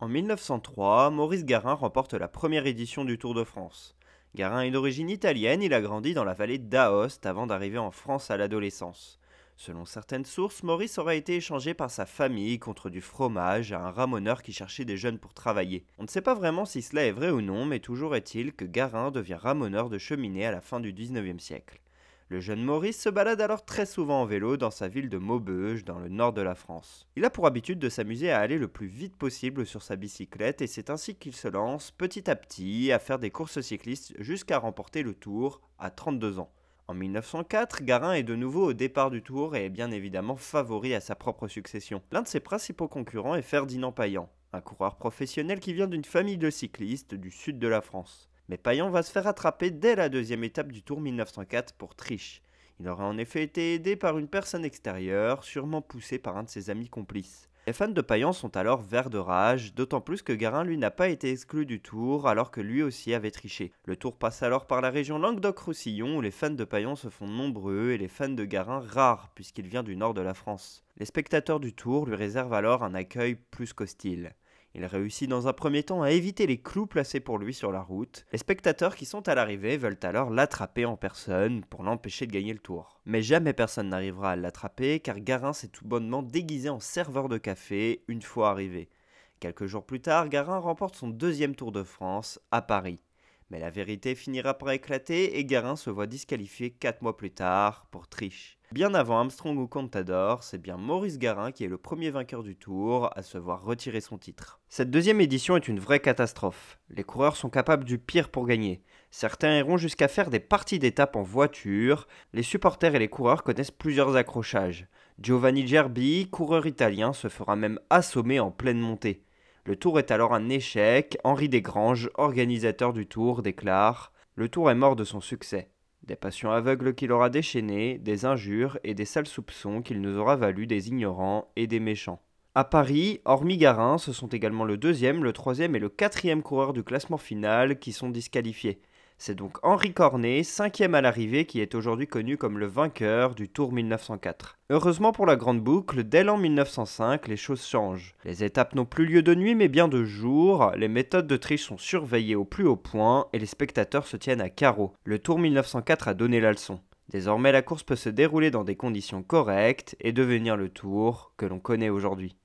En 1903, Maurice Garin remporte la première édition du Tour de France. Garin est d'origine italienne, il a grandi dans la vallée d'Aoste avant d'arriver en France à l'adolescence. Selon certaines sources, Maurice aurait été échangé par sa famille contre du fromage à un ramoneur qui cherchait des jeunes pour travailler. On ne sait pas vraiment si cela est vrai ou non, mais toujours est-il que Garin devient ramoneur de cheminée à la fin du 19e siècle. Le jeune Maurice se balade alors très souvent en vélo dans sa ville de Maubeuge, dans le nord de la France. Il a pour habitude de s'amuser à aller le plus vite possible sur sa bicyclette et c'est ainsi qu'il se lance petit à petit à faire des courses cyclistes jusqu'à remporter le Tour à 32 ans. En 1904, Garin est de nouveau au départ du Tour et est bien évidemment favori à sa propre succession. L'un de ses principaux concurrents est Ferdinand Payan, un coureur professionnel qui vient d'une famille de cyclistes du sud de la France. Mais Payan va se faire attraper dès la deuxième étape du Tour 1904 pour triche. Il aurait en effet été aidé par une personne extérieure, sûrement poussée par un de ses amis complices. Les fans de Payan sont alors verts de rage, d'autant plus que Garin lui n'a pas été exclu du tour alors que lui aussi avait triché. Le tour passe alors par la région Languedoc-Roussillon où les fans de Payan se font nombreux et les fans de Garin rares puisqu'il vient du nord de la France. Les spectateurs du tour lui réservent alors un accueil plus qu'hostile. Il réussit dans un premier temps à éviter les clous placés pour lui sur la route. Les spectateurs qui sont à l'arrivée veulent alors l'attraper en personne pour l'empêcher de gagner le tour. Mais jamais personne n'arrivera à l'attraper car Garin s'est tout bonnement déguisé en serveur de café une fois arrivé. Quelques jours plus tard, Garin remporte son deuxième Tour de France à Paris. Mais la vérité finira par éclater et Garin se voit disqualifié 4 mois plus tard pour triche. Bien avant Armstrong ou Contador, c'est bien Maurice Garin qui est le premier vainqueur du tour à se voir retirer son titre. Cette deuxième édition est une vraie catastrophe. Les coureurs sont capables du pire pour gagner. Certains iront jusqu'à faire des parties d'étape en voiture. Les supporters et les coureurs connaissent plusieurs accrochages. Giovanni Gerbi, coureur italien, se fera même assommer en pleine montée. Le tour est alors un échec. Henri Desgranges, organisateur du tour, déclare Le tour est mort de son succès. Des passions aveugles qu'il aura déchaînées, des injures et des sales soupçons qu'il nous aura valu des ignorants et des méchants. À Paris, hormis Garin, ce sont également le deuxième, le troisième et le quatrième coureur du classement final qui sont disqualifiés. C'est donc Henri Cornet, cinquième à l'arrivée, qui est aujourd'hui connu comme le vainqueur du Tour 1904. Heureusement pour la grande boucle, dès l'an 1905, les choses changent. Les étapes n'ont plus lieu de nuit mais bien de jour, les méthodes de triche sont surveillées au plus haut point et les spectateurs se tiennent à carreau. Le Tour 1904 a donné la leçon. Désormais, la course peut se dérouler dans des conditions correctes et devenir le tour que l'on connaît aujourd'hui.